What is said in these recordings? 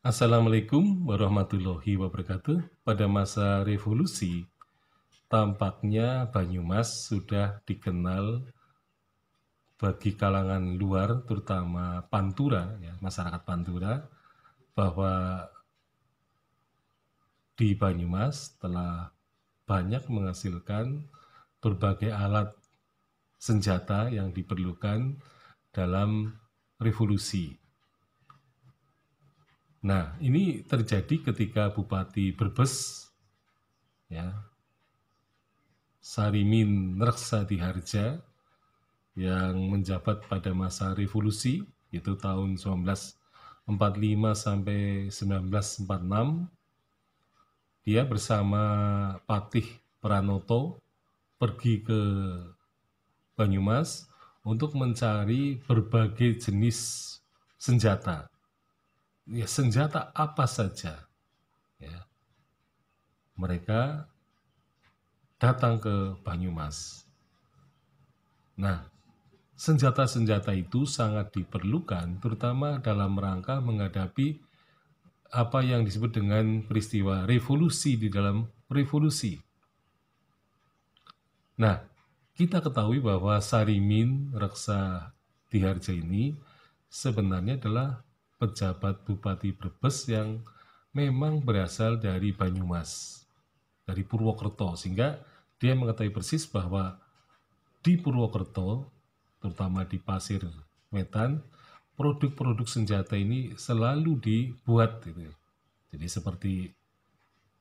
Assalamualaikum warahmatullahi wabarakatuh. Pada masa revolusi, tampaknya Banyumas sudah dikenal bagi kalangan luar, terutama Pantura, ya, masyarakat Pantura, bahwa di Banyumas telah banyak menghasilkan berbagai alat senjata yang diperlukan dalam revolusi. Nah, ini terjadi ketika Bupati Brebes ya Sarimin reksa diharja yang menjabat pada masa revolusi itu tahun 1945 sampai 1946 dia bersama Patih Pranoto pergi ke Banyumas untuk mencari berbagai jenis senjata ya senjata apa saja ya mereka datang ke Banyumas. Nah, senjata-senjata itu sangat diperlukan terutama dalam rangka menghadapi apa yang disebut dengan peristiwa revolusi di dalam revolusi. Nah, kita ketahui bahwa Sarimin Reksa Diharja ini sebenarnya adalah pejabat Bupati Brebes yang memang berasal dari Banyumas, dari Purwokerto, sehingga dia mengetahui persis bahwa di Purwokerto, terutama di Pasir metan produk-produk senjata ini selalu dibuat. Gitu. Ya. Jadi seperti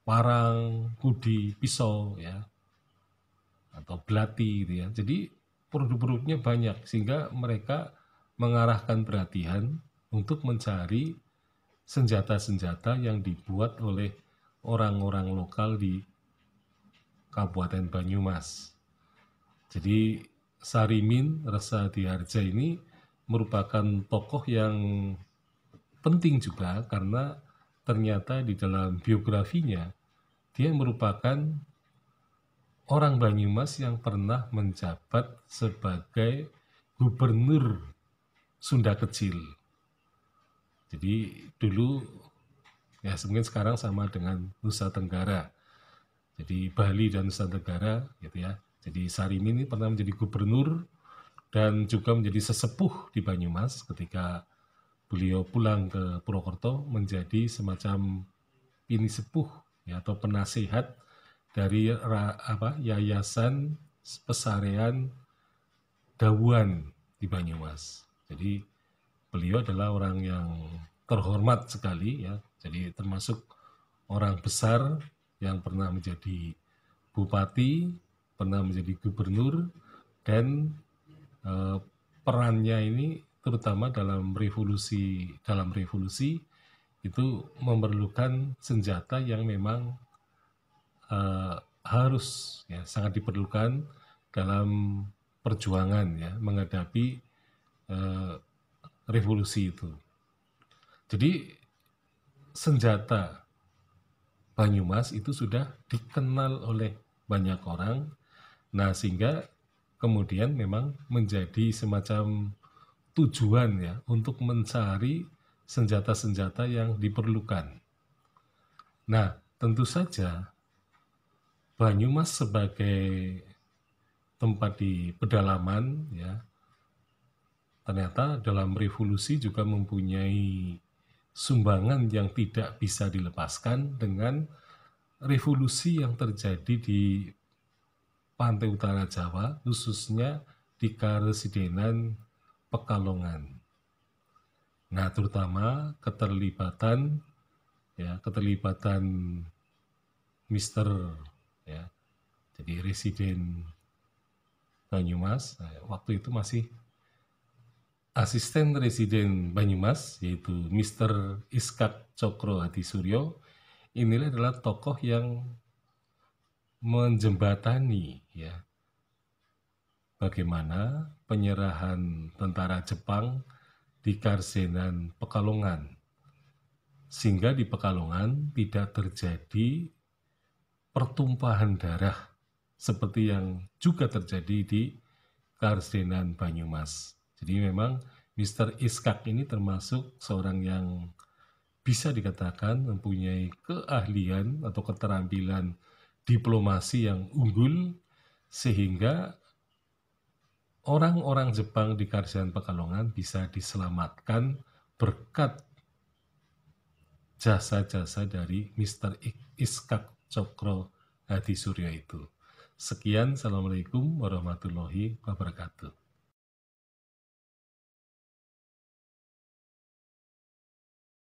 parang, kudi, pisau, ya, atau belati, gitu ya. Jadi produk-produknya banyak sehingga mereka mengarahkan perhatian untuk mencari senjata-senjata yang dibuat oleh orang-orang lokal di Kabupaten Banyumas. Jadi Sarimin Resa Diharja ini merupakan tokoh yang penting juga karena ternyata di dalam biografinya dia merupakan orang Banyumas yang pernah menjabat sebagai gubernur Sunda Kecil jadi dulu ya mungkin sekarang sama dengan Nusa Tenggara. Jadi Bali dan Nusa Tenggara gitu ya. Jadi Sarimi ini pernah menjadi gubernur dan juga menjadi sesepuh di Banyumas ketika beliau pulang ke Purwokerto menjadi semacam ini sepuh ya, atau penasehat dari ra, apa Yayasan Pesarean Dawuan di Banyumas. Jadi beliau adalah orang yang terhormat sekali ya. Jadi termasuk orang besar yang pernah menjadi bupati, pernah menjadi gubernur dan eh, perannya ini terutama dalam revolusi dalam revolusi itu memerlukan senjata yang memang eh, harus ya sangat diperlukan dalam perjuangan ya menghadapi eh, revolusi itu. Jadi senjata Banyumas itu sudah dikenal oleh banyak orang. Nah, sehingga kemudian memang menjadi semacam tujuan ya untuk mencari senjata-senjata yang diperlukan. Nah, tentu saja Banyumas sebagai tempat di pedalaman ya ternyata dalam revolusi juga mempunyai sumbangan yang tidak bisa dilepaskan dengan revolusi yang terjadi di pantai utara Jawa, khususnya di Karesidenan Pekalongan. Nah, terutama keterlibatan ya, keterlibatan Mister ya. Jadi residen Banyumas eh, waktu itu masih Asisten Residen Banyumas yaitu Mr. Iskak Cokro Hadi Suryo inilah adalah tokoh yang menjembatani ya bagaimana penyerahan tentara Jepang di Karsenan Pekalongan sehingga di Pekalongan tidak terjadi pertumpahan darah seperti yang juga terjadi di Karsenan Banyumas. Jadi memang Mr. Iskak ini termasuk seorang yang bisa dikatakan mempunyai keahlian atau keterampilan diplomasi yang unggul sehingga orang-orang Jepang di Karsian Pekalongan bisa diselamatkan berkat jasa-jasa dari Mr. Iskak Cokro Hadi Surya itu. Sekian, Assalamualaikum warahmatullahi wabarakatuh.